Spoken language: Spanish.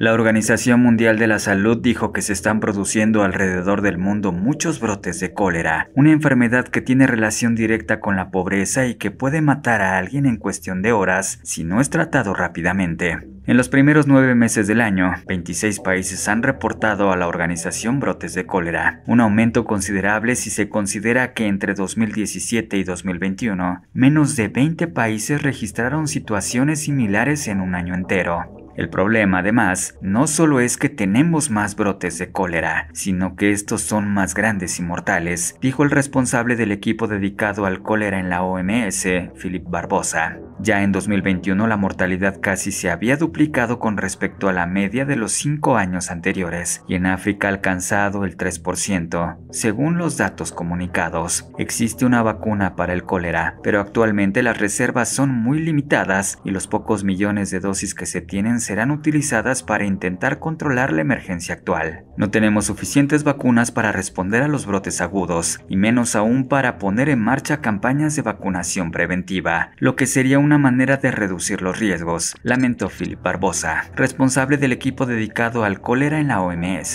La Organización Mundial de la Salud dijo que se están produciendo alrededor del mundo muchos brotes de cólera, una enfermedad que tiene relación directa con la pobreza y que puede matar a alguien en cuestión de horas si no es tratado rápidamente. En los primeros nueve meses del año, 26 países han reportado a la organización brotes de cólera, un aumento considerable si se considera que entre 2017 y 2021, menos de 20 países registraron situaciones similares en un año entero. El problema además no solo es que tenemos más brotes de cólera, sino que estos son más grandes y mortales, dijo el responsable del equipo dedicado al cólera en la OMS, Philip Barbosa. Ya en 2021 la mortalidad casi se había duplicado con respecto a la media de los cinco años anteriores y en África ha alcanzado el 3%, según los datos comunicados. Existe una vacuna para el cólera, pero actualmente las reservas son muy limitadas y los pocos millones de dosis que se tienen serán utilizadas para intentar controlar la emergencia actual. No tenemos suficientes vacunas para responder a los brotes agudos y menos aún para poner en marcha campañas de vacunación preventiva, lo que sería un una manera de reducir los riesgos, lamentó Philip Barbosa, responsable del equipo dedicado al cólera en la OMS.